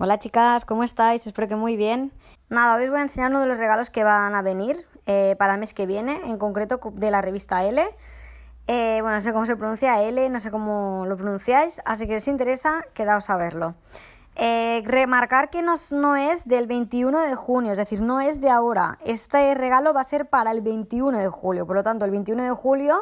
Hola chicas, ¿cómo estáis? Espero que muy bien. Nada, hoy os voy a enseñar uno de los regalos que van a venir eh, para el mes que viene, en concreto de la revista L. Eh, bueno, no sé cómo se pronuncia L, no sé cómo lo pronunciáis, así que si os interesa, quedaos a verlo. Eh, remarcar que no es del 21 de junio, es decir, no es de ahora. Este regalo va a ser para el 21 de julio. Por lo tanto, el 21 de julio,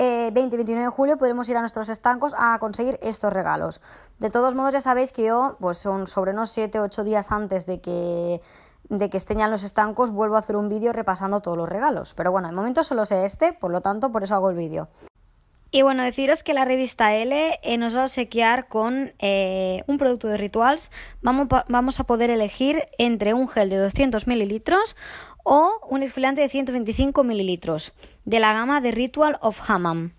eh, 20-21 de julio, podremos ir a nuestros estancos a conseguir estos regalos. De todos modos, ya sabéis que yo, pues son sobre unos 7-8 días antes de que de que estén ya en los estancos, vuelvo a hacer un vídeo repasando todos los regalos. Pero bueno, de momento solo sé este, por lo tanto, por eso hago el vídeo. Y bueno, deciros que la revista L eh, nos va a obsequiar con eh, un producto de Rituals. Vamos, vamos, a poder elegir entre un gel de 200 mililitros o un exfoliante de 125 mililitros de la gama de Ritual of Hammam.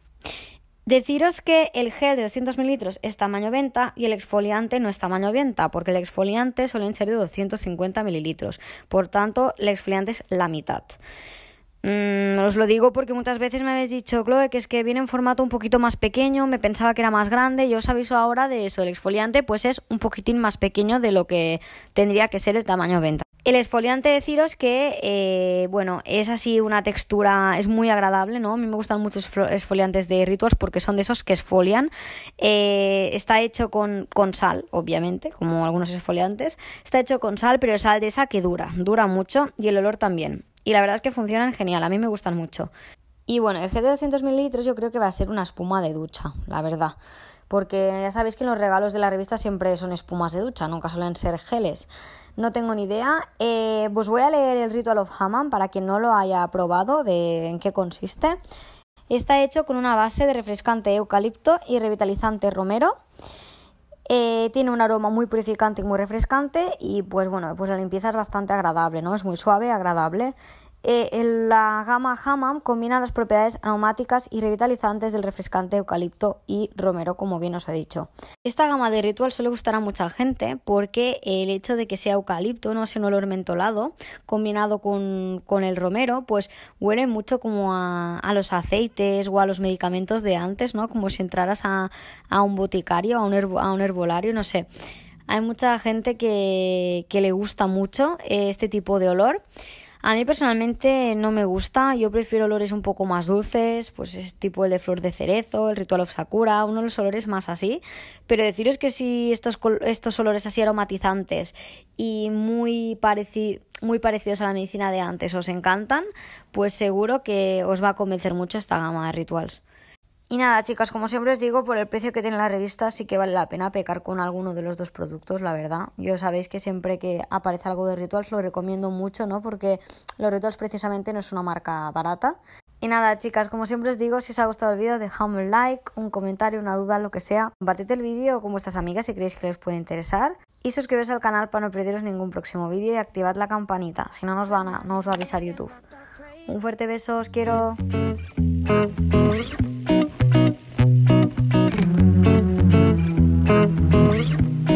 Deciros que el gel de 200 mililitros es tamaño venta y el exfoliante no es tamaño venta, porque el exfoliante suele ser de 250 mililitros. Por tanto, el exfoliante es la mitad. Mm, os lo digo porque muchas veces me habéis dicho, Chloe, que es que viene en formato un poquito más pequeño, me pensaba que era más grande, yo os aviso ahora de eso, el exfoliante pues es un poquitín más pequeño de lo que tendría que ser el tamaño venta. El exfoliante deciros que, eh, bueno, es así una textura, es muy agradable, ¿no? A mí me gustan muchos exfoliantes de Rituals porque son de esos que exfolian. Eh, está hecho con, con sal, obviamente, como algunos exfoliantes. Está hecho con sal, pero sal de esa que dura, dura mucho y el olor también y la verdad es que funcionan genial, a mí me gustan mucho. Y bueno, el gel de 200 ml yo creo que va a ser una espuma de ducha, la verdad. Porque ya sabéis que los regalos de la revista siempre son espumas de ducha, nunca suelen ser geles. No tengo ni idea. Eh, pues voy a leer el Ritual of Haman para quien no lo haya probado, de en qué consiste. Está hecho con una base de refrescante eucalipto y revitalizante romero. Eh, tiene un aroma muy purificante y muy refrescante y pues bueno, pues la limpieza es bastante agradable, ¿no? Es muy suave, agradable eh, la gama Hammam combina las propiedades aromáticas y revitalizantes del refrescante eucalipto y romero, como bien os he dicho. Esta gama de ritual suele gustar a mucha gente porque el hecho de que sea eucalipto, no sea un olor mentolado, combinado con, el romero, pues huele mucho como a, los aceites o a los medicamentos de antes, ¿no? Como si entraras a, un boticario, a un, a un herbolario, no sé. Hay mucha gente que, que le gusta mucho eh, este tipo de olor. A mí personalmente no me gusta, yo prefiero olores un poco más dulces, pues es tipo el de flor de cerezo, el ritual of sakura, uno de los olores más así, pero deciros que si estos, estos olores así aromatizantes y muy, muy parecidos a la medicina de antes os encantan, pues seguro que os va a convencer mucho esta gama de rituals. Y nada, chicas, como siempre os digo, por el precio que tiene la revista sí que vale la pena pecar con alguno de los dos productos, la verdad. Yo sabéis que siempre que aparece algo de Rituals lo recomiendo mucho, ¿no? Porque los Rituals precisamente no es una marca barata. Y nada, chicas, como siempre os digo, si os ha gustado el vídeo, dejadme un like, un comentario, una duda, lo que sea. Compartid el vídeo con vuestras amigas si creéis que les puede interesar. Y suscribiros al canal para no perderos ningún próximo vídeo y activad la campanita, si no nos, van a, no os va a avisar YouTube. Un fuerte beso, os quiero.